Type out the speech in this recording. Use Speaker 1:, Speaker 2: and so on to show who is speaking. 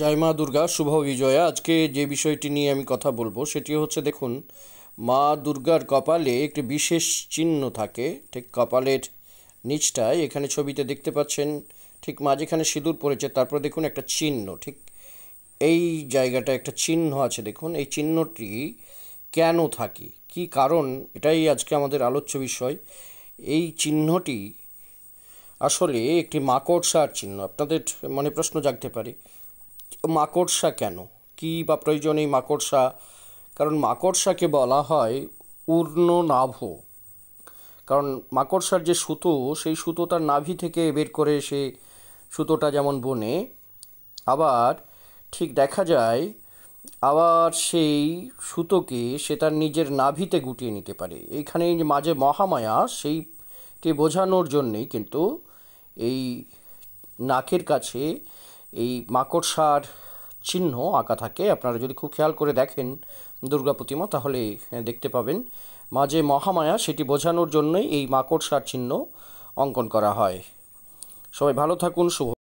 Speaker 1: জয় মা দুর্গা শুভ বিজয়া আজকে যে বিষয়টি নিয়ে আমি কথা বলবো সেটি হচ্ছে দেখুন মা দুর্গার কপালে একটি বিশেষ চিহ্ন থাকে ঠিক কপালের নিচটায় এখানে ছবিতে দেখতে পাচ্ছেন ঠিক মাঝেখানে সিঁদুর পড়েছে তারপর দেখুন একটা চিহ্ন ঠিক এই জায়গাটা একটা চিহ্ন আছে দেখুন এই চিহ্নটি কেন থাকে কি কারণ এটাই আজকে আমাদের আলোচ্য বিষয় এই চিহ্নটি আসলে একটি মাকড়সার চিহ্ন আপনাদের মনে প্রশ্ন জাগতে পারে মাকড়সা কেন কী বা প্রয়োজন এই মাকড়সা কারণ মাকড়সাকে বলা হয় উর্ণ নাভ কারণ মাকড়সার যে সুতো সেই সুতো তার নাভি থেকে বের করে সে সুতোটা যেমন বনে আবার ঠিক দেখা যায় আবার সেই সুতোকে সে তার নিজের নাভিতে গুটিয়ে নিতে পারে এইখানে মাঝে মহামায়া সেইটি বোঝানোর জন্যেই কিন্তু এই নাকের কাছে এই মাকড়সার চিহ্ন আঁকা থাকে আপনারা যদি খুব খেয়াল করে দেখেন দুর্গা প্রতিমা তাহলে দেখতে পাবেন মাঝে মহামায়া সেটি বোঝানোর জন্যই এই মাকড়সার চিহ্ন অঙ্কন করা হয় সবাই ভালো থাকুন শুভ